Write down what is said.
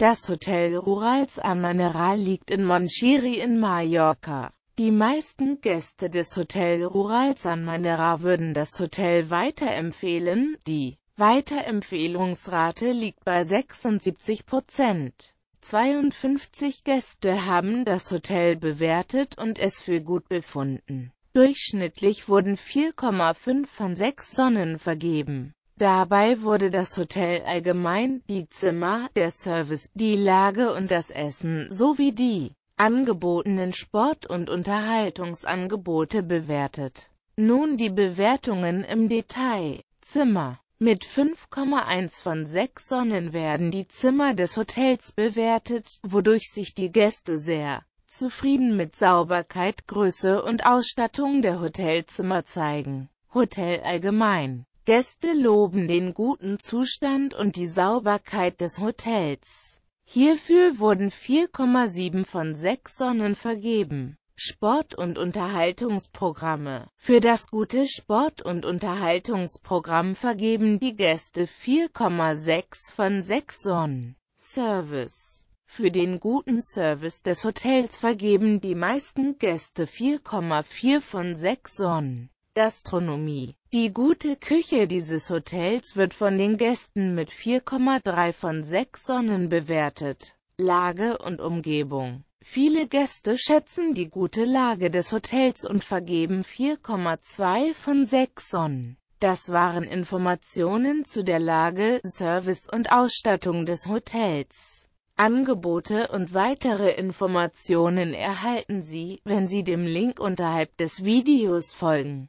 Das Hotel Rurals am Mineral liegt in Monchiri in Mallorca. Die meisten Gäste des Hotel Rural San Manera würden das Hotel weiterempfehlen, die Weiterempfehlungsrate liegt bei 76 Prozent. 52 Gäste haben das Hotel bewertet und es für gut befunden. Durchschnittlich wurden 4,5 von 6 Sonnen vergeben. Dabei wurde das Hotel allgemein, die Zimmer, der Service, die Lage und das Essen sowie die angebotenen Sport- und Unterhaltungsangebote bewertet. Nun die Bewertungen im Detail. Zimmer mit 5,1 von 6 Sonnen werden die Zimmer des Hotels bewertet, wodurch sich die Gäste sehr zufrieden mit Sauberkeit, Größe und Ausstattung der Hotelzimmer zeigen. Hotel allgemein Gäste loben den guten Zustand und die Sauberkeit des Hotels. Hierfür wurden 4,7 von 6 Sonnen vergeben. Sport- und Unterhaltungsprogramme. Für das gute Sport- und Unterhaltungsprogramm vergeben die Gäste 4,6 von 6 Sonnen. Service. Für den guten Service des Hotels vergeben die meisten Gäste 4,4 von 6 Sonnen. Gastronomie. Die gute Küche dieses Hotels wird von den Gästen mit 4,3 von 6 Sonnen bewertet. Lage und Umgebung Viele Gäste schätzen die gute Lage des Hotels und vergeben 4,2 von 6 Sonnen. Das waren Informationen zu der Lage, Service und Ausstattung des Hotels. Angebote und weitere Informationen erhalten Sie, wenn Sie dem Link unterhalb des Videos folgen.